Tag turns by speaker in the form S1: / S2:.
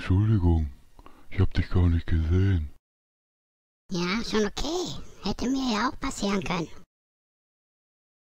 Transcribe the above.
S1: Entschuldigung, ich hab dich gar nicht gesehen.
S2: Ja, schon okay. Hätte mir ja auch passieren können.